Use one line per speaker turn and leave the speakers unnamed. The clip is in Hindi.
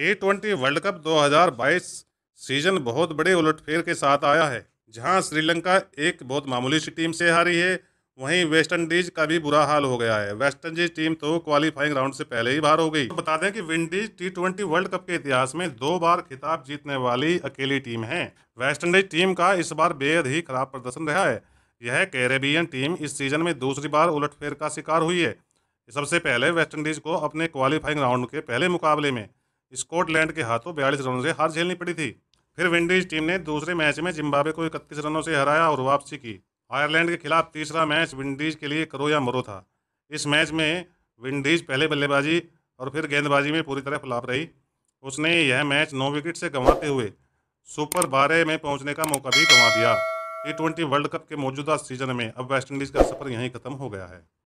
T twenty world cup 2022 season बहुत बड़े उलटफेर के साथ आया है जहां श्रीलंका एक बहुत मामूली सी टीम से हारी है वहीं वेस्ट इंडीज का भी बुरा हाल हो गया है वेस्ट इंडीज टीम तो क्वालिफाइंग राउंड से पहले ही बाहर हो गई तो बता दें कि Windies T twenty world cup के इतिहास में दो बार खिताब जीतने वाली अकेली टीम है वेस्ट इंडीज टीम का इस बार बेहद ही खराब प्रदर्शन रहा है यह कैरेबियन टीम इस सीजन में दूसरी बार उलटफेर का शिकार हुई है सबसे पहले वेस्ट इंडीज को अपने क्वालिफाइंग राउंड के पहले मुकाबले में स्कॉटलैंड के हाथों बयालीस रनों से हार झेलनी पड़ी थी फिर विंडीज टीम ने दूसरे मैच में जिम्बाब्वे को इकतीस रनों से हराया और वापसी की आयरलैंड के खिलाफ तीसरा मैच विंडीज के लिए करो या मरो था इस मैच में विंडीज पहले बल्लेबाजी और फिर गेंदबाजी में पूरी तरह फ्लाप रही उसने यह मैच नौ विकेट से गंवाते हुए सुपर बारह में पहुंचने का मौका भी गंवा दिया टी ट्वेंटी वर्ल्ड कप के मौजूदा सीजन में अब वेस्टइंडीज़ का सफर यहीं खत्म हो गया है